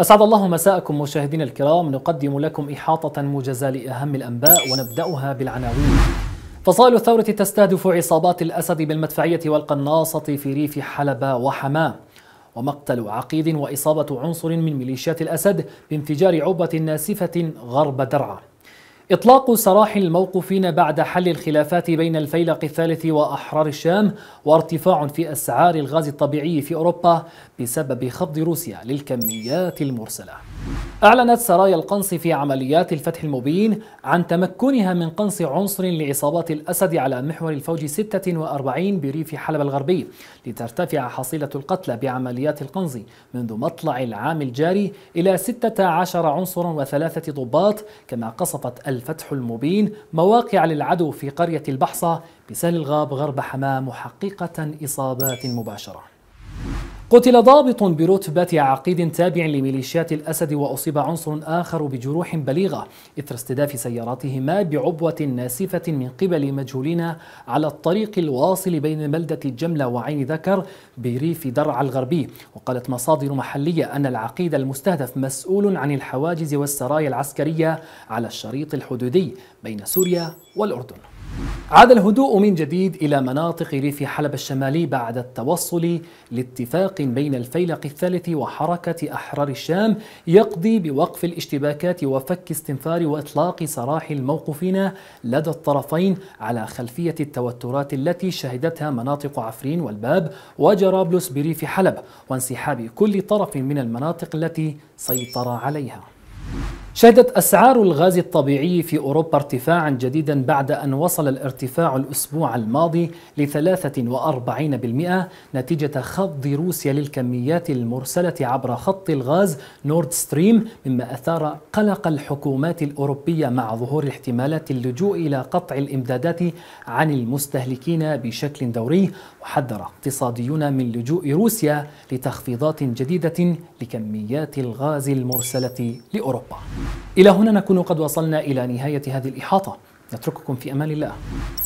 أسعد الله مساءكم مشاهدينا الكرام نقدم لكم إحاطة موجزة لأهم الأنباء ونبدأها بالعناوين فصائل الثورة تستهدف عصابات الأسد بالمدفعية والقناصة في ريف حلب وحماه ومقتل عقيد وإصابة عنصر من ميليشيات الأسد بانفجار عبة ناسفة غرب درعا إطلاق سراح الموقوفين بعد حل الخلافات بين الفيلق الثالث وأحرار الشام وارتفاع في أسعار الغاز الطبيعي في أوروبا بسبب خفض روسيا للكميات المرسلة أعلنت سرايا القنص في عمليات الفتح المبين عن تمكنها من قنص عنصر لعصابات الأسد على محور الفوج 46 بريف حلب الغربي لترتفع حصيلة القتلى بعمليات القنص منذ مطلع العام الجاري إلى 16 عنصرا وثلاثة ضباط كما قصفت الفتح المبين مواقع للعدو في قرية البحصة بسهل الغاب غرب حماه محققة إصابات مباشرة قتل ضابط برتبة عقيد تابع لميليشيات الأسد وأصيب عنصر آخر بجروح بليغة إثر استهداف سياراتهما بعبوة ناسفة من قبل مجهولين على الطريق الواصل بين بلدة الجملة وعين ذكر بريف درعا الغربي وقالت مصادر محلية أن العقيد المستهدف مسؤول عن الحواجز والسرايا العسكرية على الشريط الحدودي بين سوريا والأردن عاد الهدوء من جديد إلى مناطق ريف حلب الشمالي بعد التوصل لاتفاق بين الفيلق الثالث وحركة أحرار الشام يقضي بوقف الاشتباكات وفك استنفار وإطلاق سراح الموقوفين لدى الطرفين على خلفية التوترات التي شهدتها مناطق عفرين والباب وجرابلس بريف حلب وانسحاب كل طرف من المناطق التي سيطر عليها شهدت أسعار الغاز الطبيعي في أوروبا ارتفاعا جديدا بعد أن وصل الارتفاع الأسبوع الماضي ل 43% نتيجة خفض روسيا للكميات المرسلة عبر خط الغاز نورد ستريم مما أثار قلق الحكومات الأوروبية مع ظهور احتمالات اللجوء إلى قطع الإمدادات عن المستهلكين بشكل دوري وحذر اقتصاديون من لجوء روسيا لتخفيضات جديدة لكميات الغاز المرسلة لأوروبا إلى هنا نكون قد وصلنا إلى نهاية هذه الإحاطة نترككم في أمان الله